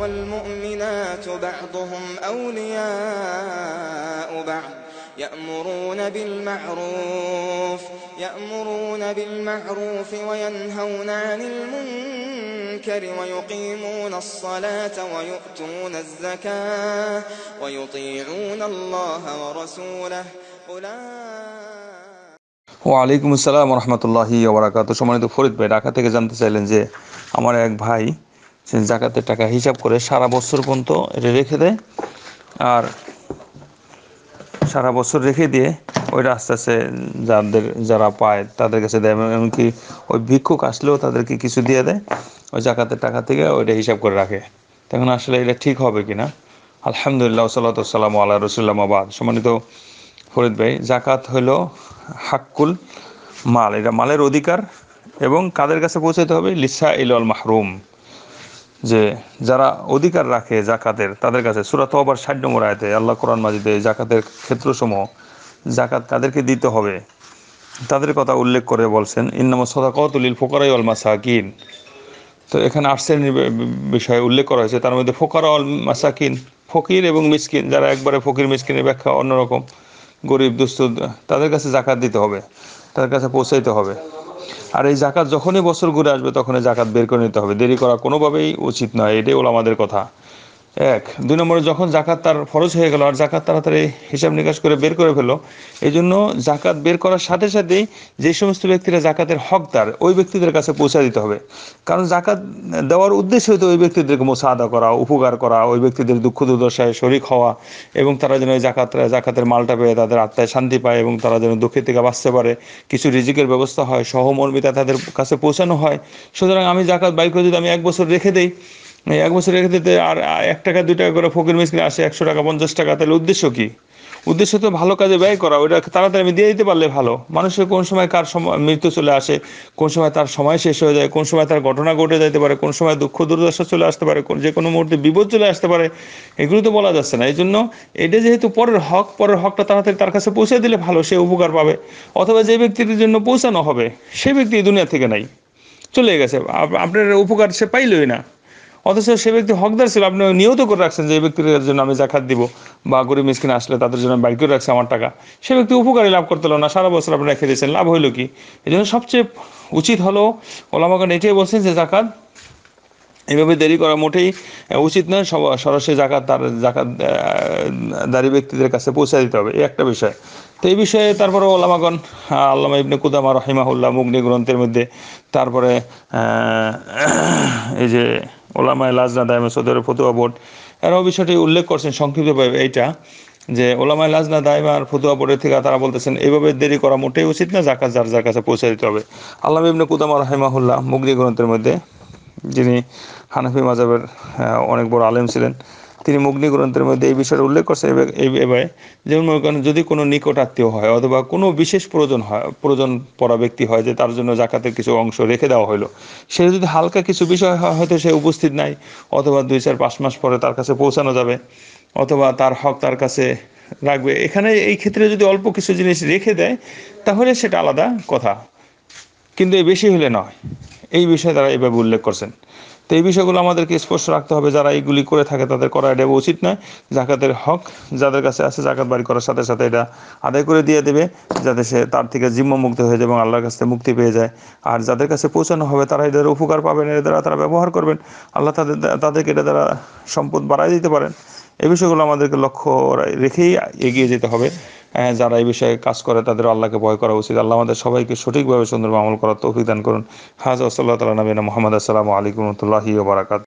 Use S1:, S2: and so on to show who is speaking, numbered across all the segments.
S1: والمؤمنات بعضهم أولياء بعض يأمرون بالمعروف يأمرون بالمعروف وينهون عن المنكر ويقيمون الصلاة ويؤتون الزكاة ويطيعون الله ورسوله أولئك
S2: ওয়ালাইকুম আসসালাম রহমতুল্লাহি ওবরাকাত সম্মানিত ফরিদ ভাই ঢাকা থেকে জানতে سيلنجي যে أيك بھائي সে জাকাতের টাকা হিসাব করে সারা বছর পর্যন্ত এটা রেখে দেয় আর সারা বছর রেখে দিয়ে ওইটা আস্তে আস্তে যাদের যারা পায় তাদের কাছে দেয় এমনকি ওই ভিক্ষুক আসলেও তাদেরকে কিছু দিয়ে দেয় ওই জাকাতের টাকা থেকে ওইটা হিসাব করে রাখে তখন আসলে এটা ঠিক হবে কি না আলহামদুলিল্লাহ সাল্লাতাম আল্লাহ রসুল্লামাবাদ সম্মানিত ফরিদ ভাই জাকাত হইল হাক্কুল মাল এটা মালের অধিকার এবং কাদের কাছে পৌঁছাতে হবে লিসা ইল মাহরুম যে যারা অধিকার রাখে জাকাতের তাদের কাছে সুরাত আবার ষাট নম্বর আয়তে আল্লাহ কোরআন মাজিদে জাকাতের ক্ষেত্রসমূহ জাকাত তাদেরকে দিতে হবে তাদের কথা উল্লেখ করে বলছেন ইন্নামা সদাকতুলিল ফোকারাই অল মাসাকিন তো এখানে আর্সের বিষয়ে উল্লেখ করা হয়েছে তার মধ্যে ফোকারা অল মাসাকিন ফকির এবং মিসকিন যারা একবারে ফকির মিসকিনের ব্যাখ্যা অন্যরকম গরিব দুস্থ তাদের কাছে জাকাত দিতে হবে তাদের কাছে পৌঁছাইতে হবে আর এই জাকাত যখনই বছর ঘুরে আসবে তখনই জাকাত বের করে নিতে হবে দেরি করা কোনোভাবেই উচিত নয় এটাই আমাদের কথা এক দুই নম্বরে যখন জাকাত তার ফরজ হয়ে গেল আর জাকাত তাড়াতাড়ি হিসাব নিকাশ করে বের করে ফেলো এই জন্য জাকাত বের করার সাথে সাথেই যে সমস্ত ব্যক্তিরা জাকাতের হকদার ওই ব্যক্তিদের কাছে পৌঁছা দিতে হবে কারণ জাকাত দেওয়ার উদ্দেশ্য হয়তো ওই ব্যক্তিদেরকে মোসাদা করা উপকার করা ওই ব্যক্তিদের দুঃখ দুর্দশায় শরিক হওয়া এবং তারা যেন জাকাত জাকাতের মালটা পেয়ে তাদের আত্মায় শান্তি পায় এবং তারা যেন দুঃখের থেকে বাঁচতে পারে কিছু রিজিকের ব্যবস্থা হয় সহমর্মিতা তাদের কাছে পৌঁছানো হয় সুতরাং আমি জাকাত বাইক করে যদি আমি এক বছর রেখে দিই মানে এক বছর রেখে দিতে আর এক টাকা দু টাকা করে ফকির মিসকিন আসে একশো টাকা পঞ্চাশ টাকা তাহলে উদ্দেশ্য কি উদ্দেশ্য তো ভালো কাজে ব্যয় করা ওইটা তাড়াতাড়ি আমি দিয়ে দিতে পারলে ভালো মানুষের কোন সময় কার সময় মৃত্যু চলে আসে কোন সময় তার সময় শেষ হয়ে যায় কোন সময় তার ঘটনা ঘটে যাইতে পারে কোন সময় দুঃখ দুর্দশা চলে আসতে পারে যে কোনো মুহূর্তে বিপদ চলে আসতে পারে এগুলো তো বলা যাচ্ছে না এই জন্য এটা যেহেতু পরের হক পরের হকটা তাড়াতাড়ি তার কাছে পৌঁছে দিলে ভালো সে উপকার পাবে অথবা যে ব্যক্তির জন্য পৌঁছানো হবে সে ব্যক্তি দুনিয়া থেকে নাই চলে গেছে আপনার উপকার সে পাইলই না অথচ সে ব্যক্তি হকদার ছিল আপনি নিয়ত করে রাখছেন যে এই ব্যক্তির জন্য আমি জাকাত দিব বা গরিব মিসকিন আসলে তাদের জন্য বাইর করে রাখছে আমার টাকা সে ব্যক্তি উপকারই লাভ করতে না সারা বছর আপনি রেখে দিয়েছেন লাভ হইল কি এই জন্য সবচেয়ে উচিত হলো ওলামাগান এটাই বলছেন যে জাকাত এভাবে দেরি করা মোটেই উচিত নয় সরাসরি জাকাত তার জাকাত দাঁড়িয়ে ব্যক্তিদের কাছে পৌঁছে দিতে হবে এই একটা বিষয় তো এই বিষয়ে তারপরে ওলামাগণ আল্লামা ইবনে কুদামা রহিমাহুল্লাহ মুগ্নি গ্রন্থের মধ্যে তারপরে এই যে ওলামা লাজনা দায়মে সৌদের ফতুয়া বোর্ড এরাও বিষয়টি উল্লেখ করছেন সংক্ষিপ্তভাবে এইটা যে ওলামায় লাজনা দায়মার ফতুয়া বোর্ডের থেকে তারা বলতেছেন এইভাবে দেরি করা মোটেই উচিত না জাকাত যার যার কাছে পৌঁছে দিতে হবে আল্লাহ ইবনে কুদামা রহিমাহুল্লাহ মুগ্নি গ্রন্থের মধ্যে যিনি হানাফি মাজাবের অনেক বড় আলেম ছিলেন তিনি মুগ্নি গ্রন্থের মধ্যে এই বিষয়ে উল্লেখ করছেন এবারে যেমন মনে করেন যদি কোনো নিকট আত্মীয় হয় অথবা কোনো বিশেষ প্রয়োজন হয় প্রয়োজন পড়া ব্যক্তি হয় যে তার জন্য জাকাতের কিছু অংশ রেখে দেওয়া হলো সে যদি হালকা কিছু বিষয় হয় হয়তো সে উপস্থিত নাই অথবা দুই চার পাঁচ মাস পরে তার কাছে পৌঁছানো যাবে অথবা তার হক তার কাছে রাখবে এখানে এই ক্ষেত্রে যদি অল্প কিছু জিনিস রেখে দেয় তাহলে সেটা আলাদা কথা কিন্তু বেশি হলে নয় এই বিষয়ে তারা এভাবে উল্লেখ করছেন তো এই বিষয়গুলো আমাদেরকে স্পষ্ট রাখতে হবে যারা এইগুলি করে থাকে তাদের করা এটা উচিত নয় জাকাতের হক যাদের কাছে আছে জাকাত বাড়ি করার সাথে সাথে এটা আদায় করে দিয়ে দেবে যাতে সে তার থেকে মুক্ত হয়ে যায় এবং আল্লাহর কাছে মুক্তি পেয়ে যায় আর যাদের কাছে পৌঁছানো হবে তারা এদের উপকার পাবেন এর দ্বারা তারা ব্যবহার করবেন আল্লাহ তাদের তাদেরকে এটা দ্বারা সম্পদ বাড়াই দিতে পারেন এই বিষয়গুলো আমাদেরকে লক্ষ্য রেখেই এগিয়ে যেতে হবে হ্যাঁ, যারা এই বিষয়ে কাজ করে তাদের আল্লাহকে ভয় করা উচিত আল্লাহ আমাদের সবাইকে সঠিকভাবে সুন্দরভাবে আমল করার তৌফিক দান করুন হাজা সাল্লাহ তালা নবীন মোহাম্মদ আসসালাম আলাইকুম রহমতুল্লাহি বারাকাত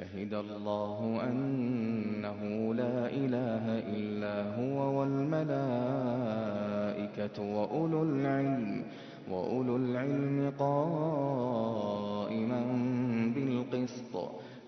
S2: شهد
S1: الله أنه لا إله إلا هو والملائكة وأولو العلم وأولو العلم قائما بالقسط